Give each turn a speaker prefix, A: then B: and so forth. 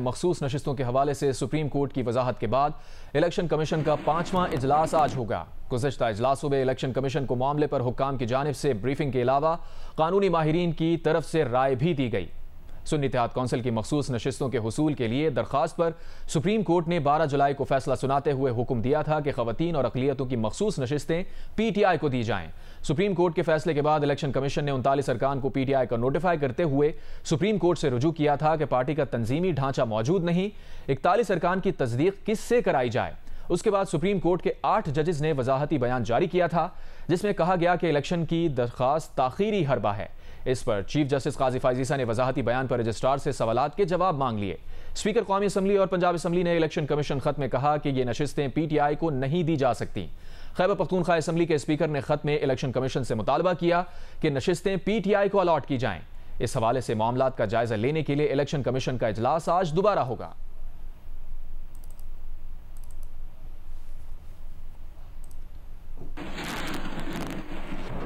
A: मखसूस नशस्तों के हवाले से सुप्रीम कोर्ट की वजाहत के बाद इलेक्शन कमीशन का पांचवा इजलास आज होगा गुजशत अजलासों में इलेक्शन कमीशन को मामले पर हुक्म की जानब से ब्रीफिंग के अलावा कानूनी माहरीन की तरफ से राय भी दी गई सुन्नी इतिहाद कौंसिल की मखसूस नशस्तों के हसूल के लिए दरख्वास्त पर सुप्रीम कोर्ट ने बारह जुलाई को फैसला सुनाते हुए हुक्म दिया था कि खातन और अकलीतों की मखसूस नशस्तें पी टी आई को दी जाएं सुप्रीम कोर्ट के फैसले के बाद इलेक्शन कमीशन ने उनतालीस अरकान को पी टी आई का नोटिफाई करते हुए सुप्रीम कोर्ट से रजू किया था कि पार्टी का तंजीमी ढांचा मौजूद नहीं इकतालीस अरकान की तस्दीक किससे कराई जाए उसके बाद सुप्रीम कोर्ट के आठ जजेस ने वजाहती बयान जारी किया था जिसमें कहा गया कि इलेक्शन की दरख्वास्त ताखीरी हरबा है इस पर चीफ जस्टिस काजी फाइजीसा ने वजाहती बयान पर रजिस्ट्रार से सवाल के जवाब मांग लिए स्पीकर कौमी असम्बली और पंजाब असम्बली ने इलेक्शन कमीशन खत में कहा कि ये नशस्तें पीटीआई को नहीं दी जा सकती खैबर पख्तूनखा असम्बली के स्पीकर ने खत में इलेक्शन कमीशन से मुतालबा किया कि नशस्तें पीटीआई को अलॉट की जाएं इस हवाले से मामला का जायजा लेने के लिए इलेक्शन कमीशन का अजलास आज दोबारा होगा